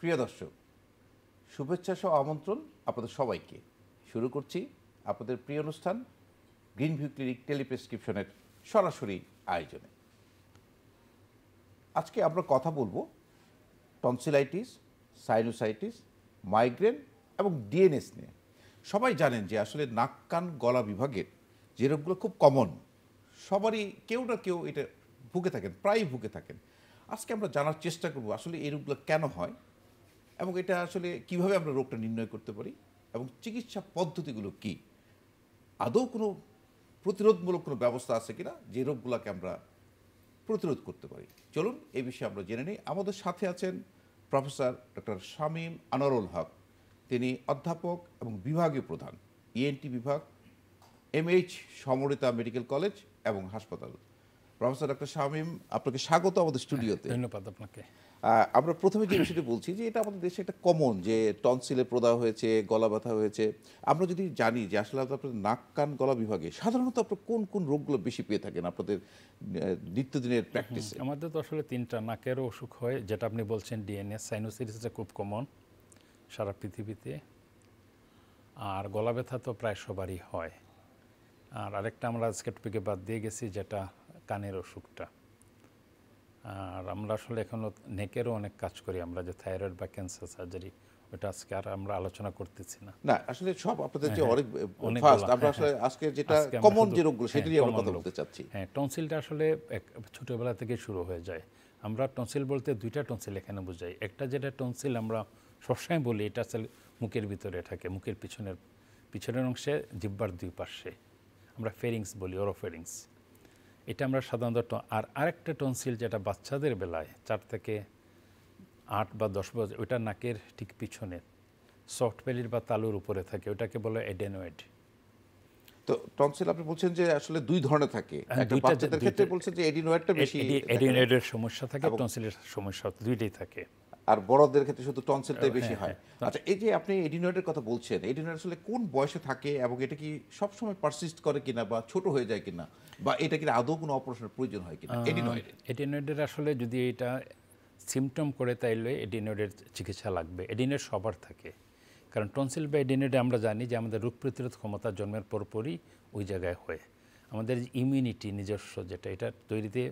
প্রিয় দর্শক শুভেচ্ছা সহ আমন্ত্রণ আপনাদের সবাইকে শুরু করছি আপনাদের প্রিয় অনুষ্ঠান গ্রিন ভিউ ক্লিনিক টেলিপ্রেসক্রিপশনের সরাসরি আয়োজনে আজকে আমরা কথা বলবো টনসিলাইটিস সাইনোসাইটিস মাইগ্রেন এবং ডিএনএস নিয়ে সবাই জানেন যে আসলে নাক কান গলা বিভাগের যে রোগগুলো খুব কমন সবারই কেউ না কেউ এটা ভুগে থাকেন প্রায় ভুগে থাকেন আজকে আমরা জানার চেষ্টা করব আসলে এই রোগগুলো কেন হয় এবং এটা আসলে কিভাবে আমরা রোগটা নির্ণয় করতে পারি এবং চিকিৎসা পদ্ধতিগুলো কি আদৌ কোনো প্রতিরোধমূলক কোনো ব্যবস্থা আছে কিনা যে রোগগুলোকে আমরা প্রতিরোধ করতে পারি চলুন এই বিষয়ে আমরা জেনে নিই আমাদের সাথে আছেন প্রফেসর ডক্টর শামীম আনোয়ারুল হক তিনি অধ্যাপক এবং বিভাগীয় প্রধান ইএনটি e বিভাগ M H Samorita medical college এবং হাসপাতাল প্রফেসর ডক্টর শামীম আপনাকে স্বাগত আমাদের স্টুডিওতে ধন্যবাদ আপনাকে আমরা প্রথমে যে বিষয়টি বলছি যে এটা আমাদের দেশে একটা কমন যে টনসিলে প্রদাহ হয়েছে গলা ব্যথা হয়েছে আমরা যদি জানি যে আসলে আপনার নাক কান গলা বিভাগে সাধারণত আপনার কোন কোন রোগগুলো বেশি পেয়ে থাকেন আপনাদের নিত্যদিনের প্র্যাকটিস আমাদের তো আসলে তিনটা নাকেরও অসুখ হয় যেটা আপনি বলছেন ডিএনএস সাইনোসিরিসটা খুব কমন সারা পৃথিবীতে আর গলা ব্যথা তো প্রায় সবারই হয় আর আরেকটা আমরা আজকে টপিকে বাদ দিয়ে গেছি যেটা কানের অসুখটা আর আমরা আসলে এখনও নেকেরও অনেক কাজ করি আমরা যে থাইরয়েড বা ক্যান্সার সার্জারি ওটা আজকে আর আমরা আলোচনা করতেছি না না আসলে সব আপনাদের যে হ্যাঁ, হ্যাঁ, অনেক ফার্স্ট আমরা হ্যাঁ, আসলে আজকে যেটা কমন যে রোগগুলো সেটা নিয়ে আমরা কথা বলতে চাচ্ছি হ্যাঁ টনসিলটা আসলে এক ছোটবেলা থেকে শুরু হয়ে যায় আমরা টনসিল বলতে দুইটা টনসিল এখানে বুঝাই একটা যেটা টনসিল আমরা সবসময় বলি এটা আসলে মুখের ভিতরে থাকে মুখের পিছনের পিছনের অংশে জিব্বার দুই পাশে আমরা ফেরিংস বলি ওরো ফেরিংস এটা আমরা সাধারণত আর আরেকটা টনসিল যেটা বাচ্চাদের বেলায় চার থেকে আট বা দশ বছর ওইটা নাকের ঠিক পিছনে সফট পেলির বা তালুর উপরে থাকে ওটাকে বলে এডেনোয়েড তো টনসিল আপনি বলছেন যে আসলে দুই ধরনের থাকে হ্যাঁ, বাচ্চাদের ক্ষেত্রে বলছেন যে এডিনোয়েডটা বেশি এডিনোয়েডের সমস্যা থাকে টনসিলের সমস্যা দুইটাই থাকে আর বড়দের ক্ষেত্রে শুধু টনসিলটাই বেশি হ্যাঁ, হয় হ্যাঁ, হ্যাঁ। আচ্ছা এই যে আপনি এডিনয়েডের কথা বলছেন এডিনয়েড আসলে কোন বয়সে থাকে এবং এটা কি সবসময় পারসিস্ট করে কিনা বা ছোট হয়ে যায় কিনা বা এটা কি আদৌ কোনো অপারেশনের প্রয়োজন হয় কিনা এডিনয়েড এডিনয়েডের আসলে যদি এটা সিমটম করে তাইলে এডিনয়েডের চিকিৎসা লাগবে এডিনয়েড সবার থাকে কারণ টনসিল বা এডিনয়েডে আমরা জানি যে আমাদের রোগ প্রতিরোধ ক্ষমতা জন্মের পরপরই ওই জায়গায় হয় আমাদের ইমিউনিটি নিজস্ব যেটা এটা তৈরিতে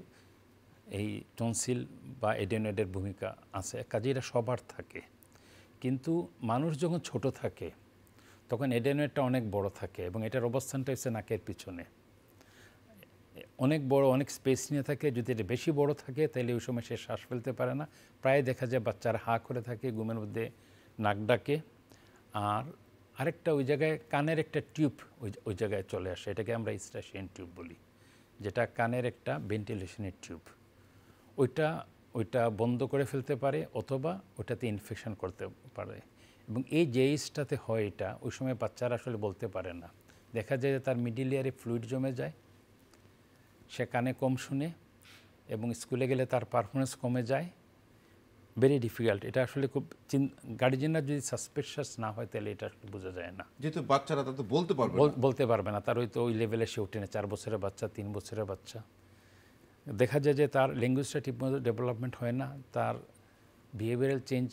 এই টনসিল বা এডেনয়েডের ভূমিকা আছে কাজে এটা সবার থাকে কিন্তু মানুষ যখন ছোট থাকে তখন এডেনয়েডটা অনেক বড় থাকে এবং এটার অবস্থানটা হচ্ছে নাকের পিছনে অনেক বড় অনেক স্পেস নিয়ে থাকে যদি এটা বেশি বড় থাকে তাহলে ওই সময় সে শ্বাস ফেলতে পারে না প্রায় দেখা যায় বাচ্চারা হা করে থাকে ঘুমের মধ্যে নাক ডাকে আর আরেকটা ওই জায়গায় কানের একটা টিউব ওই ওই জায়গায় চলে আসে এটাকে আমরা ইস্টাশিয়ান টিউব বলি যেটা কানের একটা ভেন্টিলেশনের টিউব ওইটা ওইটা বন্ধ করে ফেলতে পারে অথবা ওটাতে ইনফেকশন করতে পারে এবং এই জেইসটাতে হয় এটা ওই সময় বাচ্চারা আসলে বলতে পারে না দেখা যায় যে তার মিডিল ইয়ারে ফ্লুইড জমে যায় সে কানে কম শুনে এবং স্কুলে গেলে তার পারফরমেন্স কমে যায় ভেরি ডিফিকাল্ট এটা আসলে খুব গার্ডিজেনরা যদি সাসপেশাস না হয় তাহলে এটা আসলে বোঝা যায় না যেহেতু বাচ্চারা তা তো বলতে পারবে বলতে পারবে না তার ওই তো ওই লেভেলে সে উঠে না চার বছরের বাচ্চা তিন বছরের বাচ্চা দেখা যায় যে তার ল্যাঙ্গুয়েজটা ঠিকমতো ডেভেলপমেন্ট হয় না তার বিহেভিয়ারাল চেঞ্জ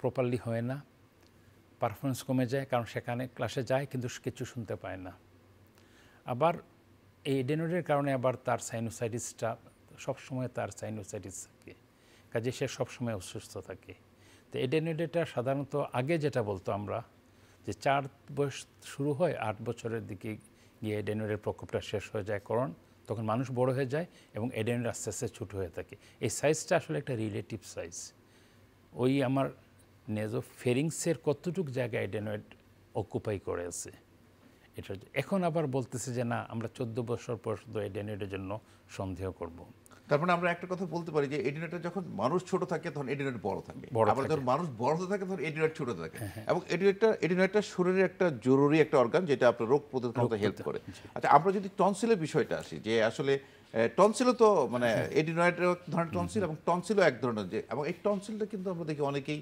প্রপারলি হয় না পারফরমেন্স কমে যায় কারণ সেখানে ক্লাসে যায় কিন্তু কিছু শুনতে পায় না আবার এই এডেনোডের কারণে আবার তার সাইনোসাইটিসটা সবসময় তার সাইনোসাইটিস থাকে কাজে সে সবসময় অসুস্থ থাকে তো এডেনোডেটা সাধারণত আগে যেটা বলতো আমরা যে চার বয়স শুরু হয় আট বছরের দিকে গিয়ে এডেনোডের প্রকোপটা শেষ হয়ে যায় কারণ তখন মানুষ বড় হয়ে যায় এবং এডেন আস্তে আস্তে ছোটো হয়ে থাকে এই সাইজটা আসলে একটা রিলেটিভ সাইজ ওই আমার নেজো ফেরিংসের কতটুক জায়গায় এডেনয়েড অকুপাই করে আছে এটা এখন আবার বলতেছে যে না আমরা চোদ্দ বছর পর্যন্ত এডেনয়েডের জন্য সন্দেহ করব তারপরে মানে আমরা একটা কথা বলতে পারি যে এডিনেটটা যখন মানুষ ছোট থাকে তখন এডিনেট বড় থাকে আবার যখন মানুষ বড় হতে থাকে তখন এডিনেট ছোট থাকে হ্যাঁ, হ্যাঁ। এবং এডিনেটটা এডিনেটটা শরীরের একটা জরুরি একটা অর্গান যেটা আপনার রোগ প্রতিরোধ হেল্প করে আচ্ছা আমরা যদি টনসিলের বিষয়টা আসি যে আসলে টনসিলও তো মানে হ্যাঁ। এডিনয়েড ধরনের টনসিল এবং টনসিলও এক ধরনের যে এবং এই টনসিলটা কিন্তু আমরা দেখি অনেকেই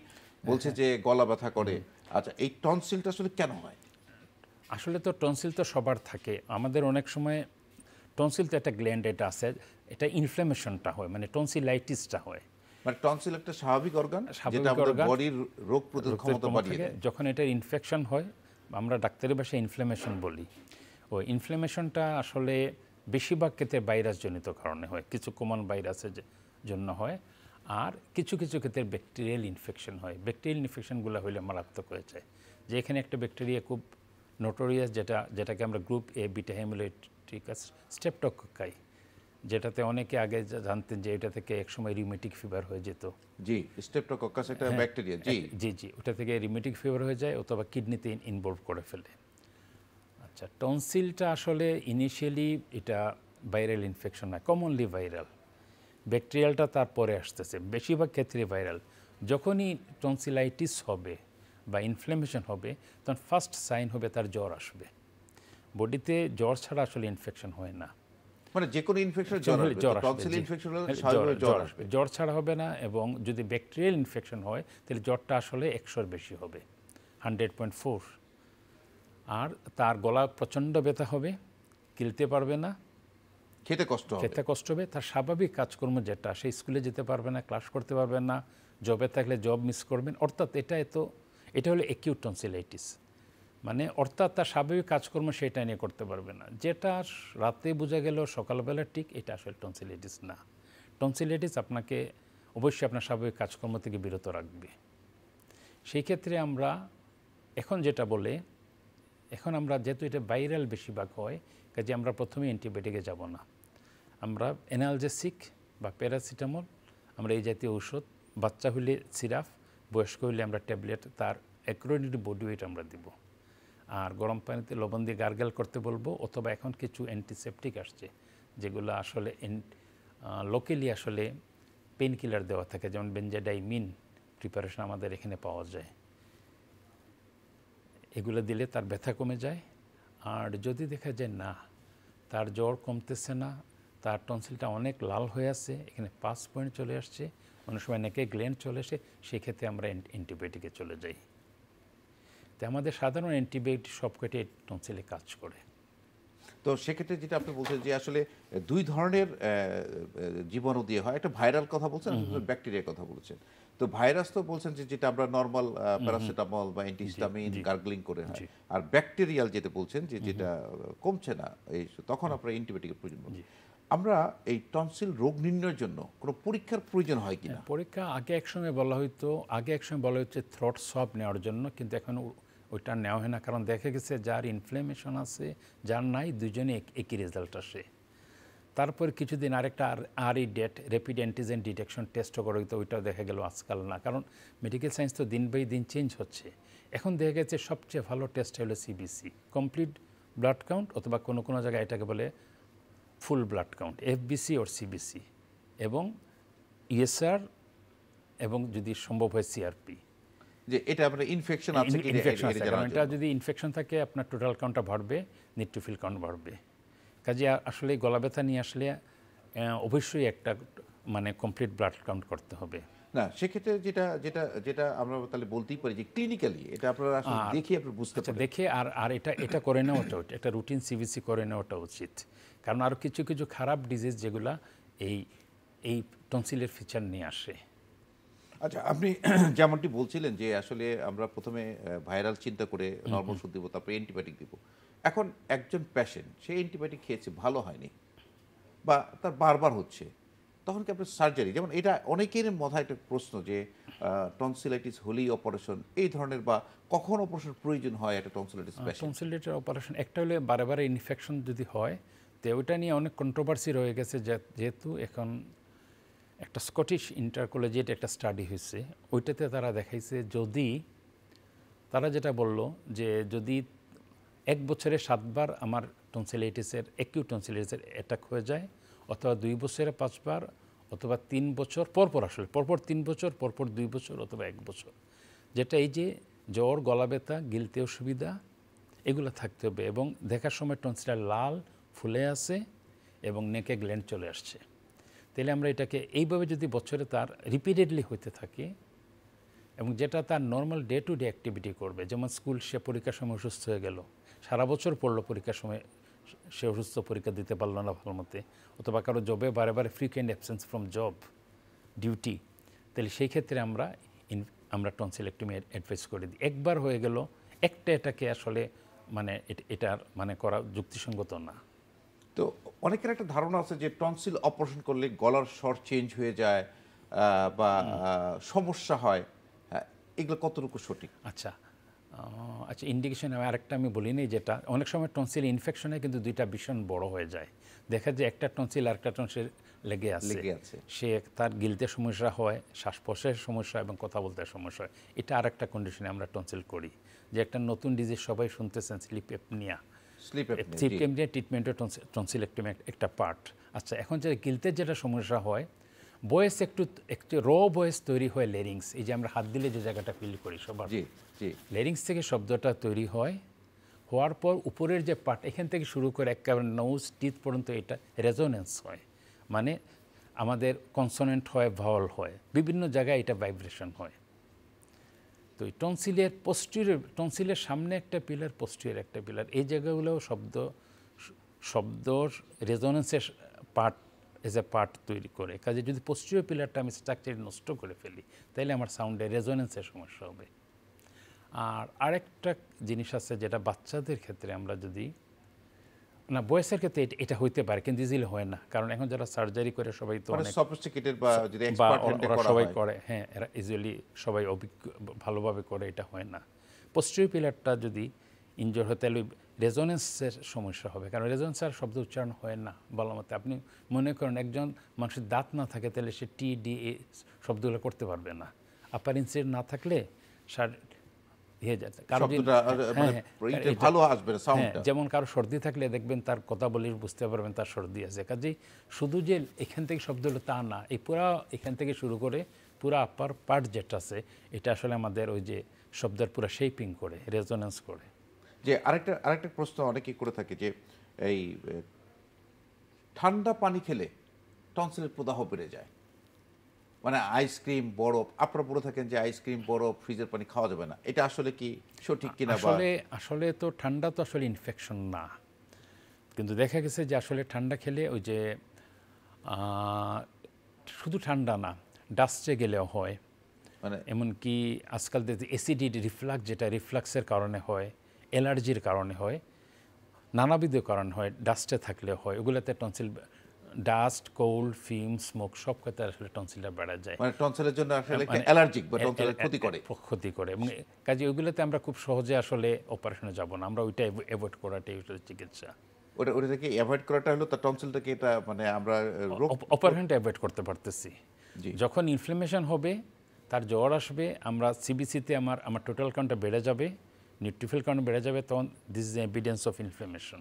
বলছে যে গলা ব্যথা করে আচ্ছা এই টনসিলটা আসলে কেন হয় আসলে তো টনসিল তো সবার থাকে আমাদের অনেক সময় টনসিল তো একটা গ্ল্যান্ড এটা আছে এটা ইনফ্ল্যামেশনটা হয় মানে টনসিলাইটিসটা হয় মানে টনসিল একটা স্বাভাবিক অর্গান যেটা আমাদের বডির রোগ প্রতিরোধ ক্ষমতা বাড়িয়ে দেয় যখন এটা ইনফেকশন হয় আমরা ডাক্তারের ভাষায় ইনফ্ল্যামেশন বলি ওই ইনফ্ল্যামেশনটা আসলে বেশিরভাগ ক্ষেত্রে ভাইরাসজনিত কারণে হয় কিছু কমন ভাইরাসের জন্য হয় আর কিছু কিছু ক্ষেত্রে ব্যাকটেরিয়াল ইনফেকশন হয় ব্যাকটেরিয়াল ইনফেকশনগুলো হইলে মারাত্মক হয়ে যায় যে এখানে একটা ব্যাকটেরিয়া খুব নোটোরিয়াস যেটা যেটাকে আমরা গ্রুপ এ বিটা স্টেপটক স্টেপটকাই যেটাতে অনেকে আগে জানতেন যে এটা থেকে একসময় রিউমেটিক ফিভার হয়ে যেত জি স্টেপটোকক্কাস একটা ব্যাকটেরিয়া জি জি জি ওটা থেকে রিউমেটিক ফিভার হয়ে যায় অথবা কিডনিতে ইনভলভ করে ফেলে আচ্ছা টনসিলটা আসলে ইনিশিয়ালি এটা ভাইরাল ইনফেকশন না কমনলি ভাইরাল ব্যাকটেরিয়ালটা তারপরে আসতেছে বেশিরভাগ ক্ষেত্রে ভাইরাল যখনই টনসিলাইটিস হবে বা ইনফ্লামেশন হবে তখন ফার্স্ট সাইন হবে তার জ্বর আসবে বডিতে জ্বর ছাড়া আসলে ইনফেকশন হয় না মানে যে কোনো ইনফেকশন জ্বর হলে জ্বর টনসিল ইনফেকশন হলে স্বাভাবিক জ্বর আসবে জ্বর ছাড়া হবে না এবং যদি ব্যাকটেরিয়াল ইনফেকশন হয় তাহলে জ্বরটা আসলে একশোর বেশি হবে হান্ড্রেড পয়েন্ট ফোর আর তার গলা প্রচণ্ড ব্যথা হবে গিলতে পারবে না খেতে কষ্ট হবে খেতে কষ্ট হবে তার স্বাভাবিক কাজকর্ম যেটা সে স্কুলে যেতে পারবে না ক্লাস করতে পারবে না জবে থাকলে জব মিস করবেন অর্থাৎ এটা এত এটা হলো অ্যাকিউট টনসিলাইটিস মানে অর্থাৎ তার স্বাভাবিক কাজকর্ম সেটা নিয়ে করতে পারবে না যেটা রাতে বোঝা গেল সকালবেলা ঠিক এটা আসলে টনসিলেটিস না টনসিলেটিস আপনাকে অবশ্যই আপনার স্বাভাবিক কাজকর্ম থেকে বিরত রাখবে সেই ক্ষেত্রে আমরা এখন যেটা বলে এখন আমরা যেহেতু এটা ভাইরাল বেশিরভাগ হয় কাজে আমরা প্রথমে অ্যান্টিবায়োটিকে যাব না আমরা অ্যানালজেসিক বা প্যারাসিটামল আমরা এই জাতীয় ঔষধ বাচ্চা হইলে সিরাপ বয়স্ক হইলে আমরা ট্যাবলেট তার অ্যাক্রোনিড বডি ওয়েট আমরা দেবো আর গরম পানিতে লবণ দিয়ে গার্গেল করতে বলবো অথবা এখন কিছু অ্যান্টিসেপটিক আসছে যেগুলো আসলে লোকেলি আসলে পেন কিলার দেওয়া থাকে যেমন বেঞ্জাডাইমিন প্রিপারেশন আমাদের এখানে পাওয়া যায় এগুলো দিলে তার ব্যথা কমে যায় আর যদি দেখা যায় না তার জ্বর কমতেছে না তার টনসিলটা অনেক লাল হয়ে আছে এখানে পাঁচ পয়েন্ট চলে আসছে অনেক সময় নাকে গ্ল্যান্ড চলে আসে সেক্ষেত্রে আমরা অ্যান্টিবায়োটিকে চলে যাই তো আমাদের সাধারণ অ্যান্টিবায়োটিক সবকটি টনসিলে কাজ করে তো সেক্ষেত্রে যেটা আপনি বলছেন যে আসলে দুই ধরনের জীবাণু দিয়ে হয় একটা ভাইরাল কথা বলছেন ব্যাকটেরিয়ার কথা বলছেন তো ভাইরাস তো বলছেন যে যেটা আমরা নর্মাল প্যারাসিটামল বা অ্যান্টিস্টামিন গার্গলিং করে হয় আর ব্যাকটেরিয়াল যেটা বলছেন যে যেটা কমছে না এই তখন আপনার অ্যান্টিবায়োটিকের প্রয়োজন আমরা এই টনসিল রোগ নির্ণয়ের জন্য কোনো পরীক্ষার প্রয়োজন হয় কিনা হ্যাঁ, পরীক্ষা আগে একসময় বলা হইতো আগে একসময় বলা হচ্ছে থ্রট সব নেওয়ার জন্য কিন্তু এখন ওইটা নেওয়া হয় না কারণ দেখা গেছে যার ইনফ্লেমেশন আছে যার নাই দুজনে একই রেজাল্ট আসে তারপর কিছুদিন আরেকটা আর আর ই ডেট র্যাপিড অ্যান্টিজেন ডিটেকশন টেস্টও করা তো ওইটাও দেখা গেল আজকাল না কারণ মেডিকেল সায়েন্স তো দিন বাই দিন চেঞ্জ হচ্ছে এখন দেখা গেছে সবচেয়ে ভালো টেস্ট হলো সিবিসি কমপ্লিট ব্লাড কাউন্ট অথবা কোনো কোনো জায়গায় এটাকে বলে full blood count FBC or CBC এবং ইএসআর e এবং যদি সম্ভব হয় সিআরপি যে এটা আপনার ইনফেকশন আছে কি ইনফেকশন আছে এটা যদি ইনফেকশন থাকে আপনার টোটাল কাউন্টটা বাড়বে নিট্রোফিল কাউন্ট বাড়বে কাজে আসলে গলা ব্যথা নিয়ে আসলে অবশ্যই একটা মানে কমপ্লিট ব্লাড কাউন্ট করতে হবে না সেক্ষেত্রে যেটা যেটা যেটা আমরা তাহলে বলতেই পারি যে ক্লিনিক্যালি এটা আপনারা আসলে দেখে আপনি বুঝতে আচ্ছা, পারছেন দেখে আর আর এটা এটা করে নেওয়াটা উচিত একটা রুটিন সিবিসি করে নেওয়াটা উচিত কারণ আরও কিছু কিছু খারাপ ডিজিজ যেগুলো এই এই টনসিলের ফিচার নিয়ে আসে আচ্ছা আপনি যেমনটি বলছিলেন যে আসলে আমরা প্রথমে ভাইরাল চিন্তা করে নর্মাল ওষুধ দেবো তারপরে অ্যান্টিবায়োটিক দেবো এখন একজন প্যাশেন্ট সে অ্যান্টিবায়োটিক খেয়েছে ভালো হয়নি বা তার বারবার হচ্ছে তখন কি আপনার সার্জারি যেমন এটা অনেকের মধ্যে একটা প্রশ্ন যে টনসিলাইটিস হলি অপারেশন এই ধরনের বা কখন অপারেশন প্রয়োজন হয় একটা টনসিলাইটিস টনসিলাইটিস অপারেশন একটা হলে বারে বারে ইনফেকশন যদি হয় তো ওইটা নিয়ে অনেক কন্ট্রোভার্সি রয়ে গেছে যেহেতু এখন একটা স্কটিশ কলেজিয়েট একটা স্টাডি হয়েছে ওইটাতে তারা দেখাইছে যদি তারা যেটা বলল যে যদি এক বছরে সাতবার আমার টনসিলাইটিসের একই টনসিলাইটিসের অ্যাটাক হয়ে যায় অথবা দুই বছরে পাঁচবার অথবা তিন বছর পরপর আসলে পরপর তিন বছর পরপর দুই বছর অথবা এক বছর যেটা এই যে জ্বর গলা ব্যথা গিলতে অসুবিধা এগুলো থাকতে হবে এবং দেখার সময় টনসিলার লাল ফুলে আছে এবং নেকে গ্ল্যান্ড চলে আসছে তাহলে আমরা এটাকে এইভাবে যদি বছরে তার রিপিটেডলি হতে থাকে এবং যেটা তার normal day to day activity করবে যেমন স্কুল সে পরীক্ষার সময় অসুস্থ হয়ে গেল সারা বছর পড়লো পরীক্ষার সময় সে অসুস্থ পরীক্ষা দিতে পারলো না ভালো মতে অথবা কারো জবে বারে বারে frequent absence from job duty তাহলে সেই ক্ষেত্রে আমরা আমরা টনসিলেক্টমি অ্যাডভাইস করে দিই একবার হয়ে গেল একটা এটাকে আসলে মানে এটা মানে করা যুক্তিসঙ্গত না তো অনেকের একটা ধারণা আছে যে টনসিল অপারেশন করলে গলার স্বর চেঞ্জ হয়ে যায় বা সমস্যা হয় হ্যাঁ, এগুলো কতটুকু সঠিক আচ্ছা আচ্ছা ইন্ডিকেশন আরেকটা আমি বলিনি যেটা অনেক সময় টনসিল ইনফেকশনে কিন্তু দুইটা ভীষণ বড় হয়ে যায় দেখা যায় একটা টনসিল আর একটা টনসিল লেগে আছে সে তার গিলতে সমস্যা হয় শ্বাস প্রশ্বাসের সমস্যা এবং কথা বলতে সমস্যা হয় এটা আরেকটা কন্ডিশনে আমরা টনসিল করি যে একটা নতুন ডিজিজ সবাই শুনতেছেন স্লিপ এপনিয়া স্লিপ এপনিয়া ট্রিটমেন্টের টনসিলেক্টমি একটা পার্ট আচ্ছা এখন যেটা গিলতে যেটা সমস্যা হয় বয়েস একটু একটু র বয়েস তৈরি হয় লেরিংস এই যে আমরা হাত দিলে যে জায়গাটা ফিল করি সবার লেরিংস থেকে শব্দটা তৈরি হয় হওয়ার পর উপরের যে পার্ট এখান থেকে শুরু করে একেবারে নৌজ টিথ পর্যন্ত এটা রেজোনেন্স হয় মানে আমাদের কনসোনেন্ট হয় ভাওয়াল হয় বিভিন্ন জায়গায় এটা ভাইব্রেশন হয় তো ওই টনসিলের পোস্টির টনসিলের সামনে একটা পিলার পোস্টিউর একটা পিলার এই জায়গাগুলোও শব্দ শব্দ রেজোনেন্সের পার্ট এজ এ পার্ট তৈরি করে কাজে যদি পশ্চিম পিলারটা আমি স্ট্রাকচার নষ্ট করে ফেলি তাহলে আমার সাউন্ডে রেজোনেন্সের সমস্যা হবে আর আরেকটা জিনিস আছে যেটা বাচ্চাদের ক্ষেত্রে আমরা যদি না বয়সের ক্ষেত্রে এটা হইতে পারে কিন্তু ইজিলি হয় না কারণ এখন যারা সার্জারি করে সবাই তো সফিস্টিকেটেড মানে বা যদি সবাই করে হ্যাঁ এরা ইজিলি সবাই অভিজ্ঞ ভালোভাবে করে এটা হয় না পশ্চিম পিলারটা যদি ইনজোর হয় তাহলে রেজোনেন্সের সমস্যা হবে কারণ রেজোনেন্স আর শব্দ উচ্চারণ হয় না বলা মতে আপনি মনে করেন একজন মানুষের দাঁত না থাকে তাহলে সে টি ডি এ শব্দগুলো করতে পারবে না আপার ইনসিডেন্ট না থাকলে সার হ্যাঁ, মানে হ্যাঁ, হ্যাঁ, যেমন কারো সর্দি থাকলে দেখবেন তার কথা বলি বুঝতে পারবেন তার সর্দি আছে কাজে শুধু যে এখান থেকে শব্দ হলো তা না এই পুরা এখান থেকে শুরু করে পুরা আপার পার্ট যেটা আছে এটা আসলে আমাদের ওই যে শব্দের পুরা শেপিং করে রেজোনেন্স করে যে আরেকটা আরেকটা প্রশ্ন অনেকে করে থাকে যে এই ঠান্ডা পানি খেলে টনসিলের প্রদাহ বেড়ে যায় মানে আইসক্রিম বরফ আপনারা বলে থাকেন যে আইসক্রিম বরফ ফ্রিজের পানি খাওয়া যাবে না এটা আসলে কি সঠিক কিনা আসলে আসলে তো ঠান্ডা তো আসলে ইনফেকশন না কিন্তু দেখা গেছে যে আসলে ঠান্ডা খেলে ওই যে শুধু ঠান্ডা না ডাস্টে গেলেও হয় মানে এমনকি আজকাল অ্যাসিডিড রিফ্লাক্স যেটা রিফ্লাক্সের কারণে হয় অ্যালার্জির কারণে হয় নানাবিধ কারণ হয় ডাস্টে থাকলে হয় ওগুলোতে tonsil dust cold fume smoke সব ক্ষেত্রে আসলে টনসিলটা বেড়া যায় মানে টনসিলের জন্য আসলে হ্যাঁ, মানে অ্যালার্জিক বা টনসিলের ক্ষতি করে ক্ষতি করে এবং কাজে ওইগুলোতে আমরা খুব সহজে আসলে অপারেশনে যাব না আমরা ওইটা অ্যাভয়েড করাটাই চিকিৎসা ওটা ওটা থেকে অ্যাভয়েড করাটা হলো তা টনসিলটাকে এটা মানে আমরা অপারেশনটা অ্যাভয়েড করতে পারতেছি যখন ইনফ্লামেশন হবে তার জ্বর আসবে আমরা সিবিসিতে আমার আমার টোটাল কাউন্টটা বেড়ে যাবে নিউট্রিফিল কাউন্ট বেড়ে যাবে তখন this is evidence of inflammation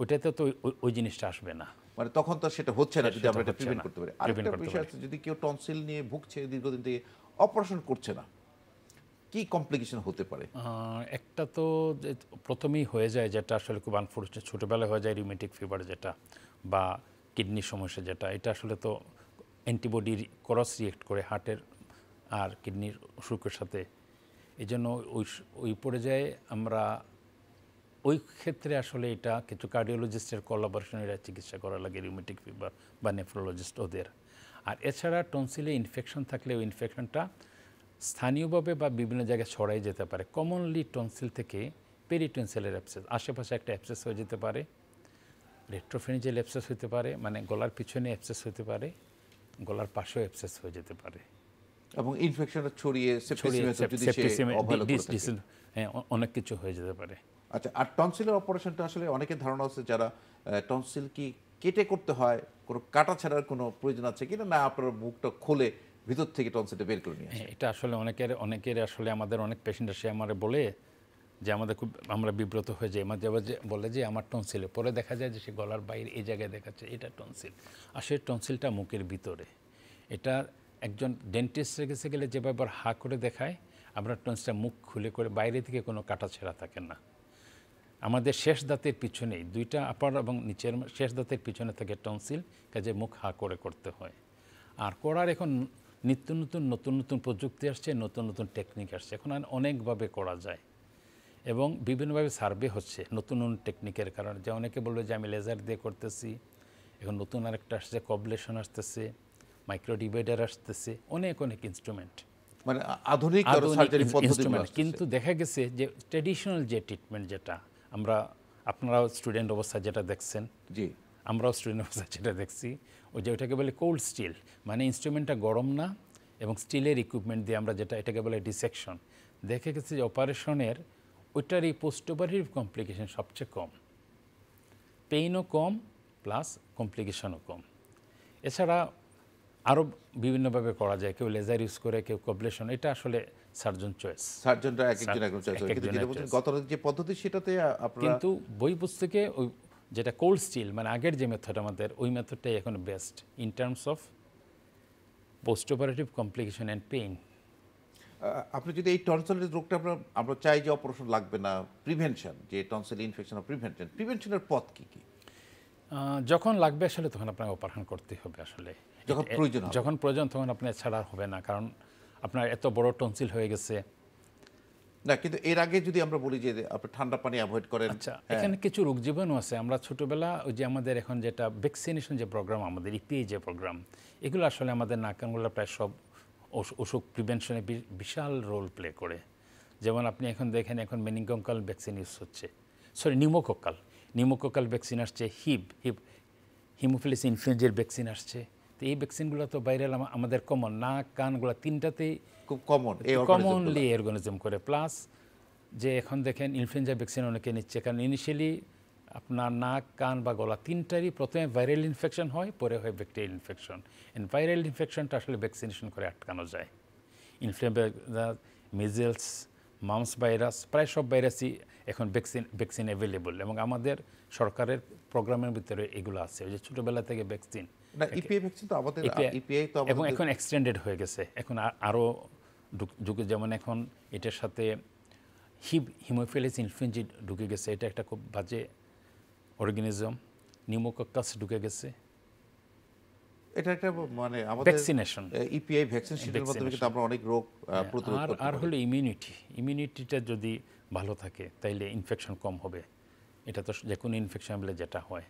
ওইটাতে তো ওই জিনিসটা আসবে না মানে তখন তো সেটা হচ্ছে না যদি আমরা এটা প্রিভেন্ট করতে পারি আরেকটা বিষয় আছে যদি কেউ টনসিল নিয়ে ভুগছে দীর্ঘদিন থেকে অপারেশন করছে না কি কমপ্লিকেশন হতে পারে একটা তো প্রথমেই হয়ে যায় যেটা আসলে খুব আনফর্চুনেট ছোটোবেলায় হয়ে যায় রিউমেটিক ফিভার যেটা বা কিডনির সমস্যা যেটা এটা আসলে তো অ্যান্টিবডি ক্রস রিয়েক্ট করে হার্টের আর কিডনির অসুখের সাথে এই জন্য ওই ওই পর্যায়ে আমরা ওই ক্ষেত্রে আসলে এটা কিছু কার্ডিওলজিস্টের কোলাবরেশন এরা চিকিৎসা করা লাগে রিউমেটিক ফিভার বা নেফ্রোলজিস্ট ওদের আর এছাড়া টনসিলে ইনফেকশন থাকলে ওই ইনফেকশনটা স্থানীয়ভাবে বা বিভিন্ন জায়গায় ছড়াই যেতে পারে কমনলি টনসিল থেকে পেরিটনসিলের অ্যাপসেস আশেপাশে একটা অ্যাপসেস হয়ে যেতে পারে রেট্রোফেনিজেল অ্যাপসেস হতে পারে মানে গলার পিছনে অ্যাপসেস হতে পারে গলার পাশেও অ্যাপসেস হয়ে যেতে পারে এবং ইনফেকশনটা ছড়িয়ে হ্যাঁ, অনেক কিছু হয়ে যেতে পারে আচ্ছা আর টনসিলের অপারেশনটা আসলে অনেকের ধারণা আছে যারা টনসিল কি কেটে করতে হয় কোনো কাটা ছাড়ার কোনো প্রয়োজন আছে কিনা না আপনার মুখটা খুলে ভিতর থেকে টনসিলটা বের করে নিয়ে হ্যাঁ, এটা আসলে অনেকের অনেকের আসলে আমাদের অনেক পেশেন্ট আসে আমার বলে যে আমাদের খুব আমরা বিব্রত হয়ে যাই মাঝে মাঝে বলে যে আমার টনসিলে পরে দেখা যায় যে সে গলার বাইরে এই জায়গায় দেখাচ্ছে এটা টনসিল আর সেই টনসিলটা মুখের ভিতরে এটা একজন ডেন্টিস্টের কাছে গেলে যেভাবে হা করে দেখায় আমরা টনসিলটা মুখ খুলে করে বাইরে থেকে কোনো কাটা ছেঁড়া থাকে না আমাদের শেষ দাঁতের পিছনেই দুইটা আপার এবং নিচের শেষ দাঁতের পিছনে থেকে টনসিল কাজে মুখ হা করে করতে হয় আর করার এখন নিত্য নতুন নতুন নতুন প্রযুক্তি আসছে নতুন নতুন টেকনিক আসছে এখন অনেকভাবে করা যায় এবং বিভিন্নভাবে সার্ভে হচ্ছে নতুন নতুন টেকনিকের কারণে যে অনেকে বলবে যে আমি লেজার দিয়ে করতেছি এখন নতুন আরেকটা আসছে কবলেশন আসতেছে মাইক্রো ডিভাইডার আসতেছে অনেক অনেক ইনস্ট্রুমেন্ট মানে আধুনিক ইনস্ট্রুমেন্ট কিন্তু দেখা গেছে যে ট্রেডিশনাল যে ট্রিটমেন্ট যেটা আমরা আপনারাও স্টুডেন্ট অবস্থায় যেটা দেখছেন জি আমরাও স্টুডেন্ট অবস্থা যেটা দেখছি ওই যে ওটাকে বলে কোল্ড স্টিল মানে ইনস্ট্রুমেন্টটা গরম না এবং স্টিলের ইকুইপমেন্ট দিয়ে আমরা যেটা এটাকে বলে ডিসেকশন দেখে গেছি যে অপারেশনের ওইটার এই পোস্ট অপারেটিভ কমপ্লিকেশন সবচেয়ে কম পেইনও কম প্লাস কমপ্লিকেশনও কম এছাড়া আরও বিভিন্নভাবে করা যায় কেউ লেজার ইউজ করে কেউ কবলেশন এটা আসলে সার্জন চয়েস সার্জনরা এক একজন এক চয়েস কিন্তু যে পদ্ধতি সেটাতে আপনারা কিন্তু বই পুস্তকে ওই যেটা কোল্ড স্টিল মানে আগের যে মেথড আমাদের ওই মেথডটাই এখন best in terms of post operative complication and pain আপনি যদি এই টনসিলের রোগটা আমরা চাই যে অপারেশন লাগবে না প্রিভেনশন যে টনসিল ইনফেকশন প্রিভেনশন প্রিভেনশনের পথ কী কী যখন লাগবে আসলে তখন আপনাকে অপারেশন করতে হবে আসলে যখন প্রয়োজন যখন প্রয়োজন তখন আপনার ছাড়া হবে না কারণ আপনার এত বড় টনসিল হয়ে গেছে না কিন্তু এর আগে যদি আমরা বলি যে আপনি ঠান্ডা পানি অ্যাভয়েড করেন আচ্ছা হ্যাঁ। এখানে কিছু রোগ জীবাণু আছে আমরা ছোটবেলা ওই যে আমাদের এখন যেটা ভ্যাকসিনেশন যে প্রোগ্রাম আমাদের ইপিএ e যে প্রোগ্রাম এগুলো আসলে আমাদের নাকানগুলো প্রায় সব অসুখ প্রিভেনশনে বিশাল রোল প্লে করে যেমন আপনি এখন দেখেন এখন মেনিংকঙ্কাল ভ্যাকসিন ইউজ হচ্ছে সরি নিউমোকোকাল নিউমোকোকাল ভ্যাকসিন আসছে হিপ হিপ হিমোফিলিস ইনফ্লুয়েঞ্জের ভ্যাকসিন আসছে তো এই ভ্যাকসিনগুলো তো ভাইরাল আমাদের কমন নাক কানগুলো তিনটাতেই খুব কমন কমনলি অর্গানিজম করে প্লাস যে এখন দেখেন ইনফ্লুয়েঞ্জা ভ্যাকসিন অনেকে নিচ্ছে কারণ ইনিশিয়ালি আপনার নাক কান বা গলা তিনটারই প্রথমে ভাইরাল ইনফেকশন হয় পরে হয় ব্যাকটেরিয়াল ইনফেকশন অ্যান্ড ভাইরাল ইনফেকশনটা আসলে ভ্যাকসিনেশন করে আটকানো যায় ইনফ্লুয়েঞ্জা মিজেলস মামস ভাইরাস প্রায় সব ভাইরাসই এখন ভ্যাকসিন ভ্যাকসিন অ্যাভেলেবল এবং আমাদের সরকারের প্রোগ্রামের ভিতরে এগুলো আছে ওই যে ছোটোবেলা থেকে ভ্যাকসিন e e e এবং এখন এক্সটেন্ডেড হয়ে গেছে এখন আরও ঢুকে যেমন এখন এটার সাথে হিপ হিমোফিলিস ইনফ্লুয়েঞ্জি ঢুকে গেছে এটা একটা খুব বাজে অর্গানিজম নিউমোকাস ঢুকে গেছে এটা একটা মানে আমাদের ভ্যাকসিনেশন ইপিআই ভ্যাকসিন সেটার মাধ্যমে কিন্তু আমরা অনেক রোগ হ্যাঁ, প্রতিরোধ আর হলো ইমিউনিটি ইমিউনিটিটা যদি ভালো থাকে তাইলে ইনফেকশন কম হবে এটা তো যে কোনো ইনফেকশন হলে যেটা হয়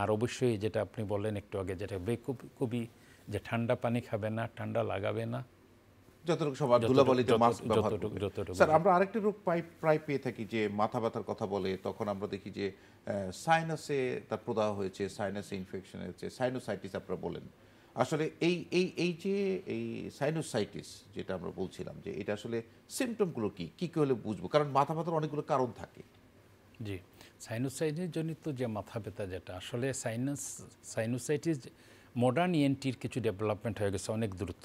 আর অবশ্যই যেটা আপনি বললেন একটু আগে যেটা বে খুব খুবই যে ঠান্ডা পানি খাবে না ঠান্ডা লাগাবে না যতটুকু সব ধুলাবালিতে মাস্ক ব্যবহার স্যার আমরা আরেকটি রোগ প্রায় পেয়ে থাকি যে মাথা ব্যথার কথা বলে তখন আমরা দেখি যে সাইনাসে তার প্রদাহ হয়েছে সাইনাসে ইনফেকশন হয়েছে সাইনোসাইটিস আপনারা বলেন আসলে এই এই এই যে এই সাইনোসাইটিস যেটা আমরা বলছিলাম যে এটা আসলে সিমটমগুলো কী কী কী হলে বুঝবো কারণ মাথা ব্যথার অনেকগুলো কারণ থাকে জি সাইনোসাইটিস জনিত যে মাথা ব্যথা যেটা আসলে সাইনাস সাইনোসাইটিস মডার্ন ইএনটির কিছু ডেভেলপমেন্ট হয়ে গেছে অনেক দ্রুত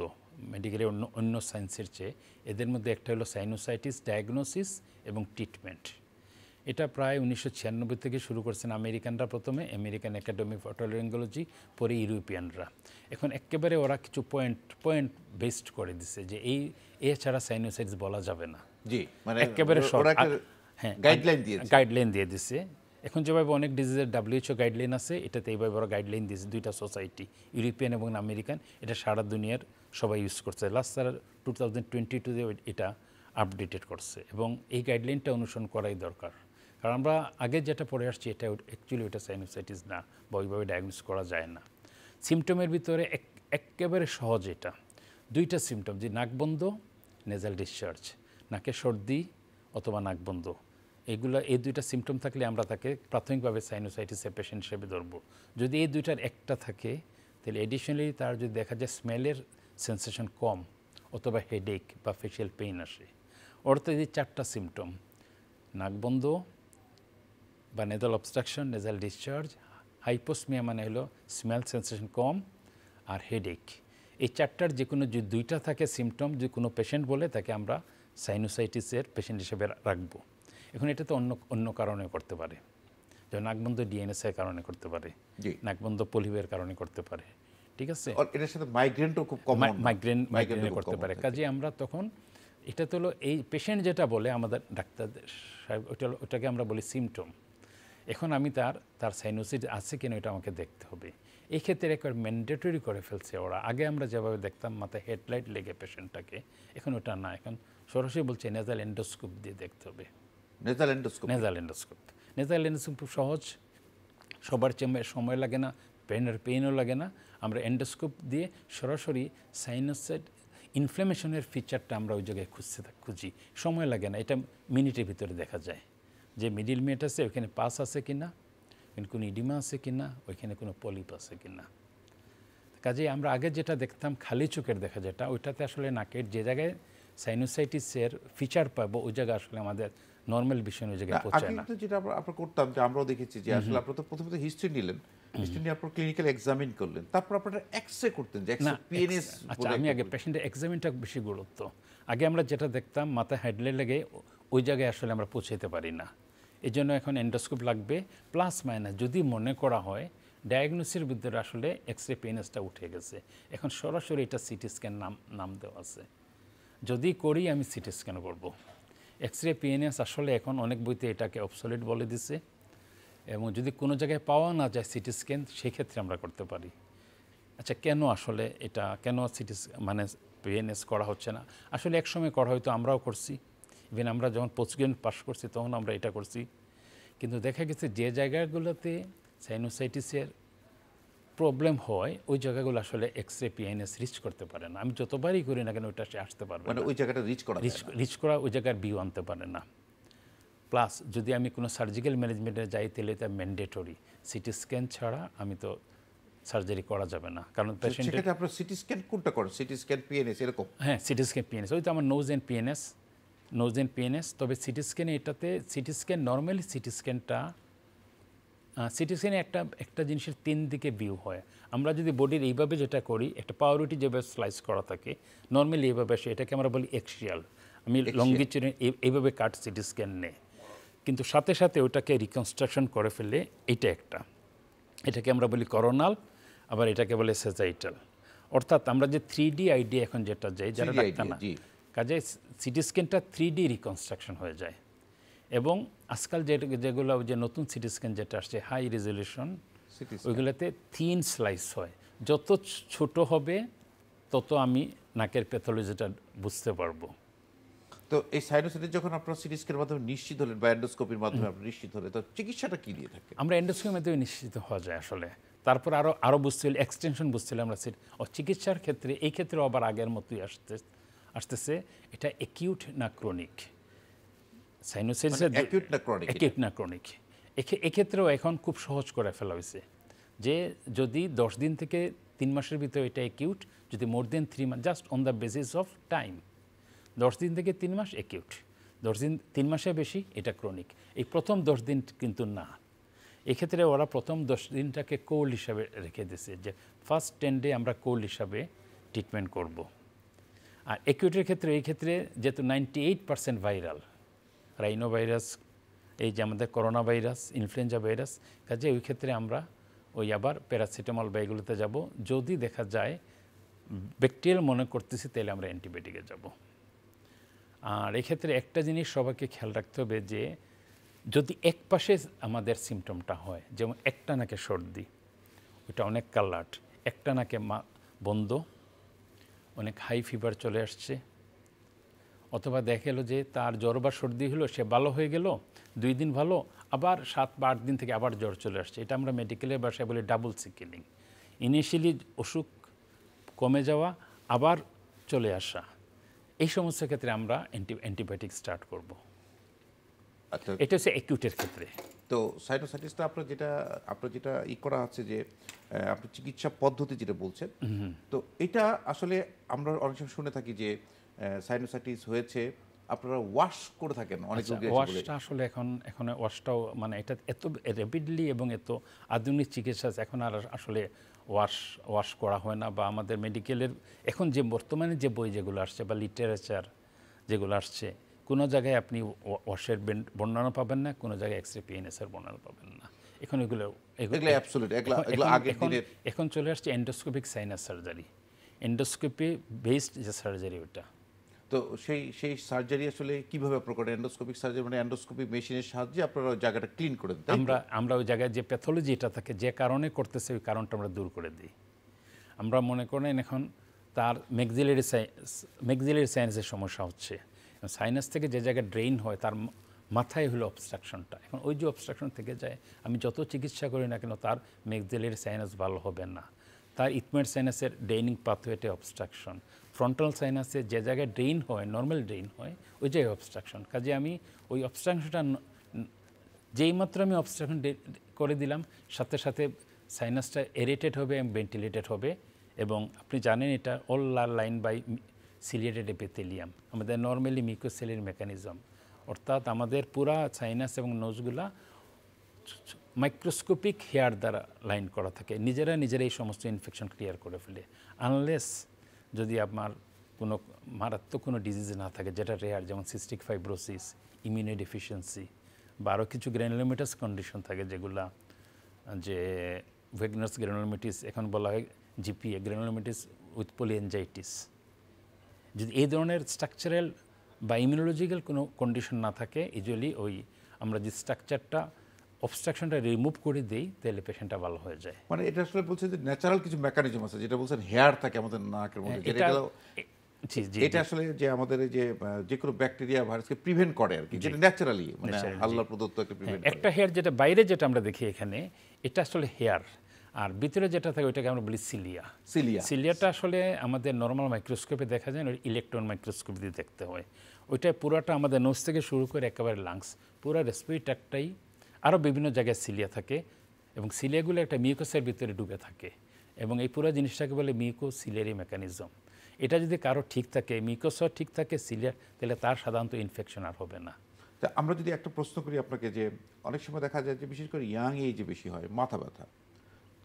মেডিকেলে অন্য অন্য সায়েন্সের চেয়ে এদের মধ্যে একটা হলো সাইনোসাইটিস ডায়াগনোসিস এবং ট্রিটমেন্ট এটা প্রায় উনিশশো থেকে শুরু করছেন আমেরিকানরা প্রথমে আমেরিকান একাডেমি ফর টোলেরিঙ্গোলজি পরে ইউরোপিয়ানরা এখন একেবারে ওরা কিছু পয়েন্ট পয়েন্ট বেস্ট করে দিছে যে এই এছাড়া সাইনোসাইটিস বলা যাবে না জি মানে একেবারে হ্যাঁ গাইডলাইন দিয়ে গাইডলাইন দিয়ে দিছে এখন যেভাবে অনেক ডিজিজের ডাব্লিউএচও গাইডলাইন আছে এটাতে এইভাবে ওরা গাইডলাইন দিয়েছে দুইটা সোসাইটি ইউরোপিয়ান এবং আমেরিকান এটা সারা দুনিয়ার সবাই ইউজ করছে লাস্ট সার টু থাউজেন্ড টোয়েন্টি টুতে এটা আপডেটেড করছে এবং এই গাইডলাইনটা অনুসরণ করাই দরকার কারণ আমরা আগে যেটা পড়ে আসছি এটা অ্যাকচুয়ালি ওটা সাইনোসাইটিস না বা ওইভাবে ডায়াগনোস করা যায় না সিমটমের ভিতরে একেবারে সহজ এটা দুইটা সিমটম যে বন্ধ নেজাল ডিসচার্জ নাকে সর্দি অথবা বন্ধ এগুলো এই দুইটা সিমটম থাকলে আমরা তাকে প্রাথমিকভাবে সাইনোসাইটিসের পেশেন্ট হিসেবে ধরব যদি এই দুইটার একটা থাকে তাহলে এডিশনালি তার যদি দেখা যায় স্মেলের সেন্সেশন কম অথবা হেডেক বা ফেসিয়াল পেইন আসে অর্থাৎ এই চারটা সিমটম বন্ধ বা nasal obstruction nasal discharge hyposmia মানে হলো স্মেল সেন্সেশন কম আর হেডেক এই চারটার যে কোনো যে দুইটা থাকে সিমটম যে কোনো পেশেন্ট বলে তাকে আমরা সাইনোসাইটিসের পেশেন্ট হিসেবে রাখব এখন এটা তো অন্য অন্য কারণে করতে পারে যেমন নাকবন্ধ ডিএনএসের কারণে করতে পারে নাকবন্ধ পলিভের কারণে করতে পারে ঠিক আছে এটার সাথে মাইগ্রেনটাও খুব কম মাইগ্রেন মাইগ্রেনে করতে পারে কাজে আমরা তখন এটা তো হলো এই পেশেন্ট যেটা বলে আমাদের ডাক্তারদের ওটা ওটাকে আমরা বলি সিমটম এখন আমি তার তার সাইনোসিট আছে কিনা এটা আমাকে দেখতে হবে এই ক্ষেত্রে একবার ম্যান্ডেটরি করে ফেলছে ওরা আগে আমরা যেভাবে দেখতাম মাথায় হেডলাইট লেগে পেশেন্টটাকে এখন ওটা না এখন সরাসরি বলছে নেজাল এন্ডোস্কোপ দিয়ে দেখতে হবে nasal endoscope nasal endoscope nasal endoscope খুব সহজ সবার চেম্বারে সময় লাগে না পেনের পেনও লাগে না আমরা এন্ডোস্কোপ দিয়ে সরাসরি সাইনোসাইড ইনফ্লামেশনের ফিচারটা আমরা ওই জায়গায় খুঁজতে খুঁজি সময় লাগে না এটা মিনিটের ভিতরে দেখা যায় যে মিডিল মেট আছে ওইখানে পাস আছে কি না ওইখানে কোনো ইডিমা আছে কি না ওইখানে কোনো পলিপ আছে কি না কাজে আমরা আগে যেটা দেখতাম খালি চোখের দেখা যেটা ওইটাতে আসলে নাকের যে জায়গায় সাইনোসাইটিসের ফিচার পাবো ওই জায়গায় আসলে আমাদের নর্মাল বিষয় ওই জায়গায় পৌঁছায় না যেটা আমরা আমরা করতাম যে আমরাও দেখেছি যে আসলে আপনারা তো প্রথমে তো হিস্ট্রি নিলেন হিস্ট্রি নিয়ে আপনারা ক্লিনিক্যাল এক্সামিন করলেন তারপর আপনারা এক্সরে করতেন যে এক্সরে পিএনএস আচ্ছা আমি আগে পেশেন্টের এক্সামিনটা বেশি গুরুত্ব আগে আমরা যেটা দেখতাম মাথায় হেডলে লেগে ওই জায়গায় আসলে আমরা পৌঁছাতে পারি না এজন্য এখন এন্ডোস্কোপ লাগবে প্লাস মাইনাস যদি মনে করা হয় ডায়াগনোসির ভিতরে আসলে এক্স রে পেনেসটা উঠে গেছে এখন সরাসরি এটা সিটি স্ক্যান নাম নাম দেওয়া আছে যদি করি আমি সিটি স্ক্যান করব এক্স রে পিএনএস আসলে এখন অনেক বইতে এটাকে অবসলিট বলে দিছে এবং যদি কোনো জায়গায় পাওয়া না যায় সিটি স্ক্যান সেক্ষেত্রে আমরা করতে পারি আচ্ছা কেন আসলে এটা কেন সিটি মানে পিএনএস করা হচ্ছে না আসলে একসময় করা হয়তো আমরাও করছি ইভেন আমরা যখন পোস্টগ্রেন পাশ করছি তখন আমরা এটা করছি কিন্তু দেখা গেছে যে জায়গাগুলোতে সাইনোসাইটিসের প্রবলেম হয় ওই জায়গাগুলো আসলে এক্স রে রিচ করতে পারে না আমি যতবারই করি না কেন ওইটা সে আসতে পারবে মানে ওই জায়গাটা রিচ করা রিচ করা ওই জায়গার বিউ আনতে পারে না প্লাস যদি আমি কোনো সার্জিক্যাল ম্যানেজমেন্টে যাই তাহলে এটা ম্যান্ডেটরি সিটি স্ক্যান ছাড়া আমি তো সার্জারি করা যাবে না কারণ পেশেন্ট আপনার সিটি স্ক্যান কোনটা করেন সিটি স্ক্যান পিএনএস এরকম হ্যাঁ সিটি স্ক্যান পিএনএস ওই তো আমার nose and PNS nose and PNS তবে সিটি স্ক্যানে এটাতে সিটি স্ক্যান নর্মালি সিটি স্ক্যানটা সিটি স্ক্যানে একটা একটা জিনিসের তিন দিকে ভিউ হয় আমরা যদি বডির এইভাবে যেটা করি একটা পাওয়ারিটি যেভাবে স্লাইস করা থাকে নর্মালি এইভাবে আসে এটাকে আমরা বলি এক্সিয়াল আমি লঙ্গিচুরিয়ান এইভাবে কাট সিটি স্ক্যান নে কিন্তু সাথে সাথে ওটাকে রিকনস্ট্রাকশন করে ফেলে এটা একটা এটাকে আমরা বলি করোনাল আবার এটাকে বলে সেজাইটাল অর্থাৎ আমরা যে থ্রি ডি আইডিয়া এখন যেটা যাই যারা ডাক্তার না কাজে সিটি স্ক্যানটা থ্রি ডি রিকনস্ট্রাকশন হয়ে যায় এবং আজকাল যে যেগুলো যে নতুন সিটি স্ক্যান যেটা আসছে হাই রেজলিউশন ওইগুলোতে থিন স্লাইস হয় যত ছোট হবে তত আমি নাকের প্যাথোলজিটা বুঝতে পারবো তো এই সাইনোসাইটিস যখন আপনার সিটি স্ক্যানের মাধ্যমে নিশ্চিত হলেন বা এন্ডোস্কোপির মাধ্যমে আপনি নিশ্চিত হলেন তো চিকিৎসাটা কী দিয়ে থাকে আমরা এন্ডোস্কোপির মাধ্যমে নিশ্চিত হওয়া যায় আসলে তারপর আরও আরও বুঝতে হলে এক্সটেনশন বুঝতে হলে আমরা চিকিৎসার ক্ষেত্রে এই ক্ষেত্রে আবার আগের মতোই আসতে আসতেছে এটা অ্যাকিউট না ক্রনিক সাইনোসাইটিসের মানে না ক্রনিক অ্যাকিউট না ক্রনিক এক্ষেত্রেও এখন খুব সহজ করে ফেলা হয়েছে যে যদি দশ দিন থেকে তিন মাসের ভিতরে এটা অ্যাকিউট যদি more than three month just on the basis of time দশ দিন থেকে তিন মাস অ্যাকিউট দশ দিন তিন মাসে বেশি এটা ক্রনিক এই প্রথম দশ দিন কিন্তু না এক্ষেত্রে ওরা প্রথম দশ দিনটাকে কোল্ড হিসাবে রেখে দিয়েছে যে ফার্স্ট টেন ডে আমরা কোল্ড হিসাবে ট্রিটমেন্ট করবো আর একিউটের ক্ষেত্রে এই ক্ষেত্রে যেহেতু ninety eight percent viral rhinovirus এই যে আমাদের করোনা ভাইরাস ইনফ্লুয়েঞ্জা ভাইরাস কাজে ওই ক্ষেত্রে আমরা ওই আবার প্যারাসিটামল বা এগুলোতে যাব যদি দেখা যায় ব্যাকটেরিয়াল মনে করতেছি তাহলে আমরা অ্যান্টিবায়োটিকে যাব আর এক্ষেত্রে একটা জিনিস সবাইকে খেয়াল রাখতে হবে যে যদি এক পাশে আমাদের সিমটমটা হয় যেমন একটা নাকে সর্দি ওটা অনেক কালার্ট একটা নাকে বন্ধ অনেক হাই ফিভার চলে আসছে অথবা দেখালো যে তার জ্বর বা সর্দি হলো সে ভালো হয়ে গেল দুই দিন ভালো আবার সাত বা আট দিন থেকে আবার জ্বর চলে আসছে এটা আমরা মেডিকেলের বাসায় বলি ডাবল সিকেলিং ইনিশিয়ালি অসুখ কমে যাওয়া আবার চলে আসা এই সমস্ত ক্ষেত্রে আমরা অ্যান্টিবায়োটিক স্টার্ট করব আচ্ছা। এটা হচ্ছে অ্যাকিউটের ক্ষেত্রে তো সাইটোসাইটিসটা আপনার যেটা আপনার যেটা ই করা আছে যে আপনি চিকিৎসা পদ্ধতি যেটা বলছেন তো এটা আসলে আমরা অনেক সময় শুনে থাকি যে সাইনোসাইটিস হয়েছে আপনারা ওয়াশ করে থাকেন অনেক আচ্ছা, ওয়াশটা আসলে এখন এখন ওয়াশটাও মানে এটা এত র্যাপিডলি এবং এত আধুনিক চিকিৎসা এখন আর আসলে ওয়াশ ওয়াশ করা হয় না বা আমাদের মেডিকেলের এখন যে বর্তমানে যে বই যেগুলো আসছে বা লিটারেচার যেগুলো আসছে কোনো জায়গায় আপনি ওয়াশের বর্ণনা পাবেন না কোনো জায়গায় এক্সরে পিএনএস এর বর্ণনা পাবেন না এখন এগুলো এখন চলে আসছে endoscopic sinus surgery endoscopy based যে সার্জারি ওটা তো সেই সেই সার্জারি আসলে কিভাবে প্রকট এন্ডোস্কোপিক সার্জারি মানে এন্ডোস্কোপিক মেশিনের সাহায্যে আপনারা ওই জায়গাটা ক্লিন করে দেন আমরা আমরা ওই জায়গায় যে প্যাথোলজি এটা থাকে যে কারণে করতেছে ওই কারণটা আমরা দূর করে দিই আমরা মনে করেন এখন তার ম্যাক্সিলারি ম্যাক্সিলারি সাইন্সের সমস্যা হচ্ছে সাইনাস থেকে যে জায়গায় ড্রেন হয় তার মাথায় হলো অবস্ট্রাকশনটা এখন ওই যে অবস্ট্রাকশন থেকে যায় আমি যত চিকিৎসা করি না কেন তার মেঘদেলের সাইনাস ভালো হবে না তার ইটমেন্ট সাইনাসের ড্রেনিং পাথওয়েটে অবস্ট্রাকশন ফ্রন্টাল সাইনাসে যে জায়গায় ড্রেন হয় নর্মাল ড্রেন হয় ওই জায়গায় অবস্ট্রাকশন কাজে আমি ওই অবস্ট্রাকশনটা যেই মাত্র আমি অবস্ট্রাকশন করে দিলাম সাথে সাথে সাইনাসটা এরেটেড হবে এবং ভেন্টিলেটেড হবে এবং আপনি জানেন এটা all line by ciliated epithelium আমাদের নর্মালি মিকোসেলের মেকানিজম অর্থাৎ আমাদের পুরা সাইনাস এবং নোজগুলা মাইক্রোস্কোপিক হেয়ার দ্বারা লাইন করা থাকে নিজেরা নিজেরা এই সমস্ত ইনফেকশন ক্লিয়ার করে ফেলে আনলেস যদি আমার কোনো মারাত্মক কোনো ডিজিজ না থাকে যেটা রেয়ার যেমন সিস্টিক ফাইব্রোসিস ইমিউনি ডিফিসিয়েন্সি বা আরও কিছু গ্রেনোলোমিটাস কন্ডিশন থাকে যেগুলা যে ভেগনাস গ্রেনোলোমিটিস এখন বলা হয় জিপিএ গ্রেনোলোমিটিস উইথ পোলিএনজাইটিস যদি এই ধরনের স্ট্রাকচারাল বা ইমিউনোলজিক্যাল কোনো কন্ডিশন না থাকে ইউজুয়ালি ওই আমরা যে স্ট্রাকচারটা অবস্ট্রাকশনটা রিমুভ করে দেই তাহলে পেশেন্টটা ভালো হয়ে যায় মানে এটা আসলে বলছে যে ন্যাচারাল কিছু মেকানিজম আছে যেটা বলছেন হেয়ার থাকে আমাদের নাকের মধ্যে হ্যাঁ, যেটা এটা আসলে যে আমাদের যে যে কোনো ব্যাকটেরিয়া ভাইরাসকে প্রিভেন্ট করে আর কি যেটা ন্যাচারালি মানে আল্লাহ প্রদত্ত একটা প্রিভেন্ট হ্যাঁ, একটা হেয়ার যেটা বাইরে যেটা আমরা দেখি এখানে এটা আসলে হেয়ার আর ভিতরে যেটা থাকে ওইটাকে আমরা বলি সিলিয়া সিলিয়া সিলিয়াটা আসলে আমাদের নর্মাল মাইক্রোস্কোপে দেখা যায় না ইলেকট্রন মাইক্রোস্কোপ দিয়ে দেখতে হয় ওইটা পুরোটা আমাদের নোস থেকে শুরু করে একেবারে লাংস পুরো রেসপিরি একটাই আরও বিভিন্ন জায়গায় সিলিয়া থাকে এবং সিলিয়াগুলো একটা মিউকোসের ভিতরে ডুবে থাকে এবং এই পুরো জিনিসটাকে বলে মিউকো সিলিয়ারি মেকানিজম এটা যদি কারো ঠিক থাকে মিউকোসও ঠিক থাকে সিলিয়া তাহলে তার সাধারণত ইনফেকশন আর হবে না তা আমরা যদি একটা প্রশ্ন করি আপনাকে যে অনেক সময় দেখা যায় যে বিশেষ করে ইয়াং যে বেশি হয় মাথা ব্যথা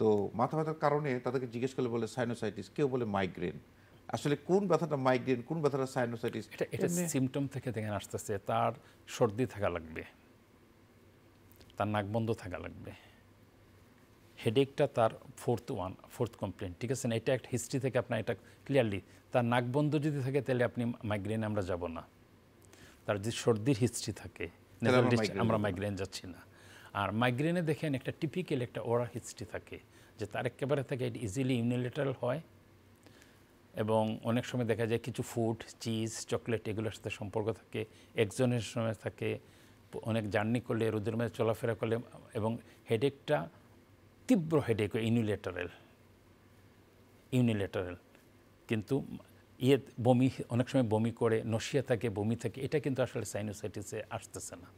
তো মাথা ব্যথার কারণে তাদেরকে জিজ্ঞেস করলে বলে সাইনোসাইটিস কেউ বলে মাইগ্রেন আসলে কোন ব্যথাটা মাইগ্রেন কোন ব্যথাটা সাইনোসাইটিস এটা সিমটম থেকে দেখেন আসতেছে তার সর্দি থাকা লাগবে তার নাক বন্ধ থাকা লাগবে হেডেকটা তার ফোর্থ ওয়ান ফোর্থ কমপ্লেন ঠিক আছে না এটা একটা হিস্ট্রি থেকে আপনার এটা ক্লিয়ারলি তার নাক বন্ধ যদি থাকে তাহলে আপনি মাইগ্রেনে আমরা যাব না তার যদি সর্দির হিস্ট্রি থাকে আমরা মাইগ্রেন যাচ্ছি না আর মাইগ্রেনে দেখেন একটা টিপিক্যাল একটা ওরা হিস্ট্রি থাকে যে তার একেবারে থাকে এটা ইজিলি ইউনিলেটারাল হয় এবং অনেক সময় দেখা যায় কিছু ফুড চিজ চকলেট এগুলোর সাথে সম্পর্ক থাকে একজনের সময় থাকে অনেক জার্নি করলে রোদের মধ্যে চলাফেরা করলে এবং হেডেকটা তীব্র হেডেক ইউনিলেটারেল ইউনিলেটারেল কিন্তু ইয়ে বমি অনেক সময় বমি করে নসিয়া থাকে বমি থাকে এটা কিন্তু আসলে সাইনোসাইটিসে আসতেছে না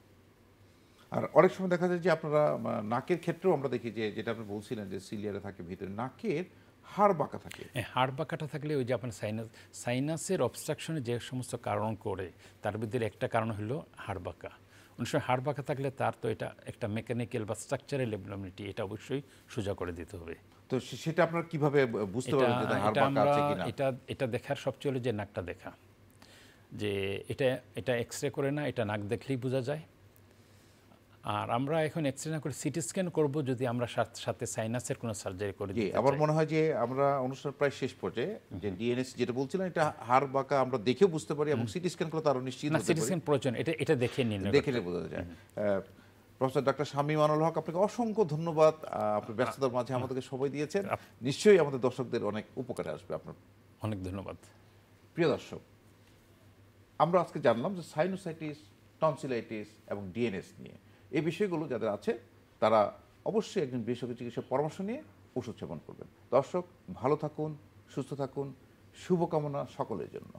আর অনেক সময় দেখা যায় যে আপনারা নাকের ক্ষেত্রেও আমরা দেখি যে যেটা আপনি বলছিলেন যে সিলিয়ারে থাকে ভিতরে নাকের হাড় বাঁকা থাকে হাড় বাঁকাটা থাকলে ওই যে আপনার সাইনাস সাইনাসের অবস্ট্রাকশনে যে সমস্ত কারণ করে তার ভিতরে একটা কারণ হলো হাড় বাঁকা অনেক সময় হাড় বাঁকা থাকলে তার তো এটা একটা মেকানিক্যাল বা স্ট্রাকচারাল এবিলিটি এটা অবশ্যই সোজা করে দিতে হবে তো সেটা আপনার কিভাবে বুঝতে পারবেন যে হাড় বাঁকা আছে কিনা এটা এটা দেখার সবচেয়ে হলো যে নাকটা দেখা যে এটা এটা রে করে না এটা নাক দেখলেই বোঝা যায় আর আমরা এখন এক্স না করে সিটি স্ক্যান করব যদি আমরা সাথে সাইনাসের কোনো সার্জারি করি আমার মনে হয় যে আমরা অনুষ্ঠান প্রায় শেষ পর্যায়ে যে ডিএনএস যেটা বলছিলাম এটা হাড় বাঁকা আমরা দেখে বুঝতে পারি এবং সিটি স্ক্যান করলে তারও নিশ্চিত না সিটি স্ক্যান প্রয়োজন এটা এটা দেখে নিন দেখে বোঝা যায় প্রফেসর ডাক্তার শামীম মানুল হক আপনাকে অসংখ্য ধন্যবাদ আপনি ব্যস্ততার মাঝে আমাদেরকে সময় দিয়েছেন নিশ্চয়ই আমাদের দর্শকদের অনেক উপকারে আসবে আপনার অনেক ধন্যবাদ প্রিয় দর্শক আমরা আজকে জানলাম যে সাইনোসাইটিস টনসিলাইটিস এবং ডিএনএস নিয়ে এই বিষয়গুলো যাদের আছে তারা অবশ্যই একজন বিশেষজ্ঞ চিকিৎসক পরামর্শ নিয়ে ওষুধ সেবন করবেন দর্শক ভালো থাকুন সুস্থ থাকুন শুভকামনা সকলের জন্য